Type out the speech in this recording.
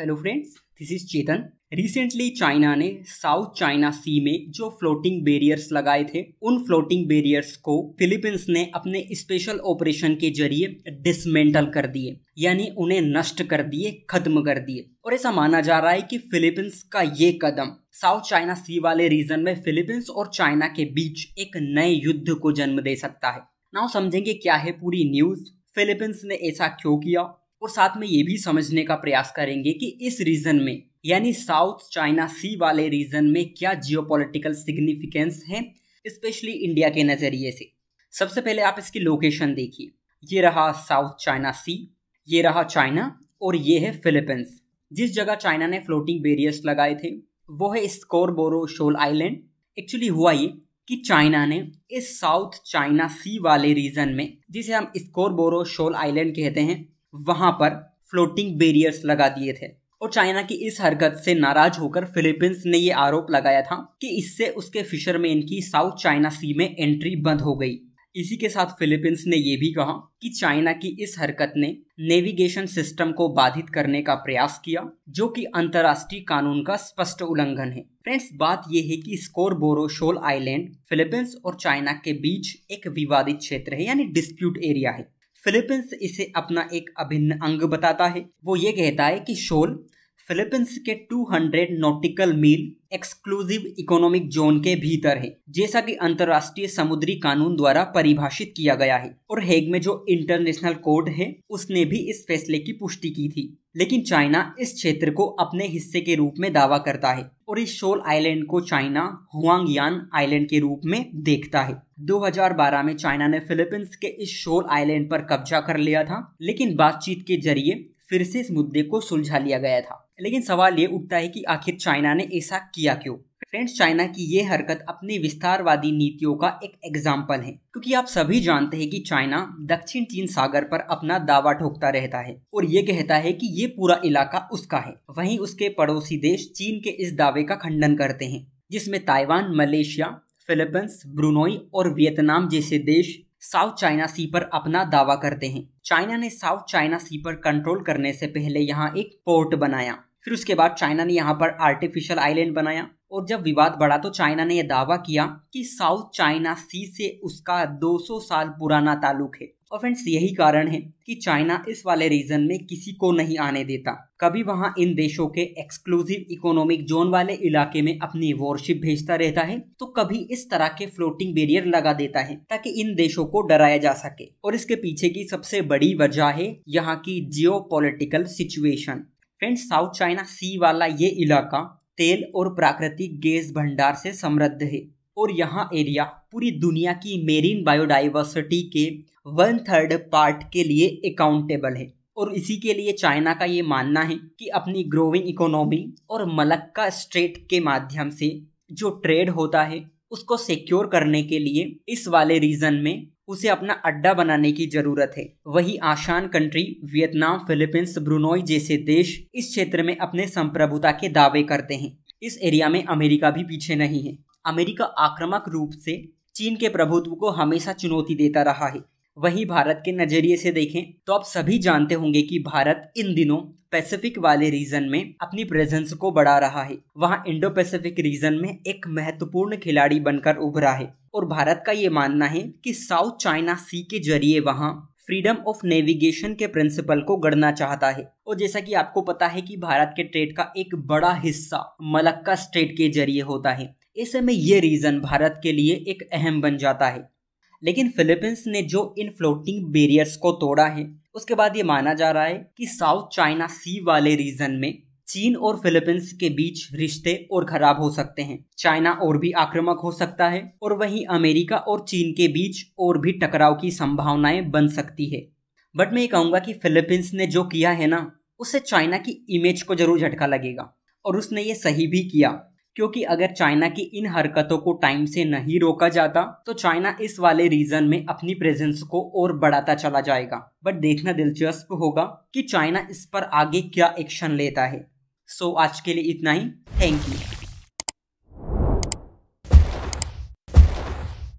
hello friends this is Chetan recently China ने South China Sea में जो फ्लोटिंग बेरियर्स लगाए थे उन फ्लोटिंग बेरियर्स को फिलीपींस ने अपने स्पेशल ऑपरेशन के जरिए डिसमेंटल कर दिए यानी उन्हें नष्ट कर दिए खत्म कर दिए और ऐसा माना जा रहा है कि फिलीपींस का ये कदम साउथ चाइना सी वाले रीजन में फिलीपींस और चाइना के बीच एक नए युद्ध को जन्म दे सकता है नाउ समझेंगे क्या है पूरी न्यूज फिलीपींस ने ऐसा क्यों किया और साथ में ये भी समझने का प्रयास करेंगे कि इस रीजन में यानी साउथ चाइना सी वाले रीजन में क्या जियोपॉलिटिकल सिग्निफिकेंस है स्पेशली इंडिया के नज़रिए से सबसे पहले आप इसकी लोकेशन देखिए ये रहा साउथ चाइना सी ये रहा चाइना और ये है फिलीपींस जिस जगह चाइना ने फ्लोटिंग बेरियर्स लगाए थे वो है स्कोरबोरो शोल आइलैंड एक्चुअली हुआ ये कि चाइना ने इस साउथ चाइना सी वाले रीजन में जिसे हम स्कोरबोरो शोल आइलैंड कहते हैं वहां पर फ्लोटिंग बेरियर्स लगा दिए थे और चाइना की इस हरकत से नाराज होकर फिलीपींस ने ये आरोप लगाया था कि इससे उसके फिशरमैन की साउथ चाइना सी में एंट्री बंद हो गई इसी के साथ फिलीपींस ने यह भी कहा कि चाइना की इस हरकत ने नेविगेशन सिस्टम को बाधित करने का प्रयास किया जो कि अंतर्राष्ट्रीय कानून का स्पष्ट उल्लंघन है फ्रेंड्स बात यह है कि Scarborough shoal island Philippines और चाइना के बीच एक विवादित क्षेत्र है यानी डिस्प्यूट एरिया है फिलीपींस इसे अपना एक अभिन्न अंग बताता है वो ये कहता है कि शोल फिलीपींस के 200 नॉटिकल मील एक्सक्लूसिव इकोनॉमिक जोन के भीतर है जैसा कि अंतर्राष्ट्रीय समुद्री कानून द्वारा परिभाषित किया गया है और हेग में जो इंटरनेशनल कोर्ट है उसने भी इस फैसले की पुष्टि की थी लेकिन चाइना इस क्षेत्र को अपने हिस्से के रूप में दावा करता है और इस शोल आइलैंड को चाइना हुआंगयान आइलैंड के रूप में देखता है 2012 में चाइना ने फिलीपींस के इस शोर आइलैंड पर कब्जा कर लिया था लेकिन बातचीत के जरिए फिर से इस मुद्दे को सुलझा लिया गया था लेकिन सवाल ये उठता है कि आखिर चाइना ने ऐसा किया क्यों फ्रेंड्स चाइना की ये हरकत अपनी विस्तारवादी नीतियों का एक एग्जाम्पल है क्योंकि आप सभी जानते हैं कि चाइना दक्षिण चीन सागर पर अपना दावा ठोकता रहता है और ये कहता है कि ये पूरा इलाका उसका है वहीं उसके पड़ोसी देश चीन के इस दावे का खंडन करते हैं जिसमें ताइवान मलेशिया फिलीपींस ब्रुनोई और वियतनाम जैसे देश साउथ चाइना सी पर अपना दावा करते हैं चाइना ने साउथ चाइना सी पर कंट्रोल करने से पहले यहाँ एक पोर्ट बनाया फिर उसके बाद चाइना ने यहाँ पर आर्टिफिशियल आइलैंड बनाया और जब विवाद बढ़ा तो चाइना ने यह दावा किया कि साउथ चाइना सी से उसका 200 साल पुराना ताल्लुक है और फ्रेंड्स यही कारण है कि चाइना इस वाले रीजन में किसी को नहीं आने देता कभी वहां इन देशों के एक्सक्लूसिव इकोनॉमिक जोन वाले इलाके में अपनी वॉरशिप भेजता रहता है तो कभी इस तरह के फ्लोटिंग बेरियर लगा देता है ताकि इन देशों को डराया जा सके और इसके पीछे की सबसे बड़ी वजह है यहाँ की geo situation friends South China Sea वाला ये इलाका तेल और प्राकृतिक गैस भंडार से समृद्ध है और यहाँ एरिया पूरी दुनिया की मेरीन बायोडाइवर्सिटी के वन थर्ड पार्ट के लिए अकाउंटेबल है और इसी के लिए चाइना का ये मानना है कि अपनी ग्रोविंग इकोनॉमी और मलक्का स्ट्रेट के माध्यम से जो ट्रेड होता है उसको सिक्योर करने के लिए इस वाले रीजन में उसे अपना अड्डा बनाने की जरूरत है वही आसान कंट्री वियतनाम फिलीपींस ब्रुनोई जैसे देश इस क्षेत्र में अपने संप्रभुता के दावे करते हैं इस एरिया में अमेरिका भी पीछे नहीं है अमेरिका आक्रामक रूप से चीन के प्रभुत्व को हमेशा चुनौती देता रहा है वहीं भारत के नजरिए से देखें तो आप सभी जानते होंगे कि भारत इन दिनों पैसिफिक वाले रीजन में अपनी प्रेजेंस को बढ़ा रहा है वहां इंडो पैसिफिक रीजन में एक महत्वपूर्ण खिलाड़ी बनकर उभरा है और भारत का ये मानना है कि साउथ चाइना सी के जरिए वहां फ्रीडम ऑफ नेविगेशन के प्रिंसिपल को गढ़ना चाहता है और जैसा कि आपको पता है कि भारत के ट्रेड का एक बड़ा हिस्सा मलक्का स्टेट के जरिए होता है इस समय ये रीज़न भारत के लिए एक अहम बन जाता है लेकिन फिलीपींस ने जो इन फ्लोटिंग बेरियर्स को तोड़ा है उसके बाद ये माना जा रहा है कि साउथ चाइना सी वाले रीजन में चीन और फिलीपींस के बीच रिश्ते और खराब हो सकते हैं चाइना और भी आक्रामक हो सकता है और वहीं अमेरिका और चीन के बीच और भी टकराव की संभावनाएं बन सकती है बट मैं ये कहूँगा कि फिलीपींस ने जो किया है ना उससे चाइना की इमेज को जरूर झटका लगेगा और उसने ये सही भी किया क्योंकि अगर चाइना की इन हरकतों को टाइम से नहीं रोका जाता तो चाइना इस वाले रीजन में अपनी प्रेजेंस को और बढ़ाता चला जाएगा बट देखना दिलचस्प होगा कि चाइना इस पर आगे क्या एक्शन लेता है सो so, आज के लिए इतना ही थैंक यू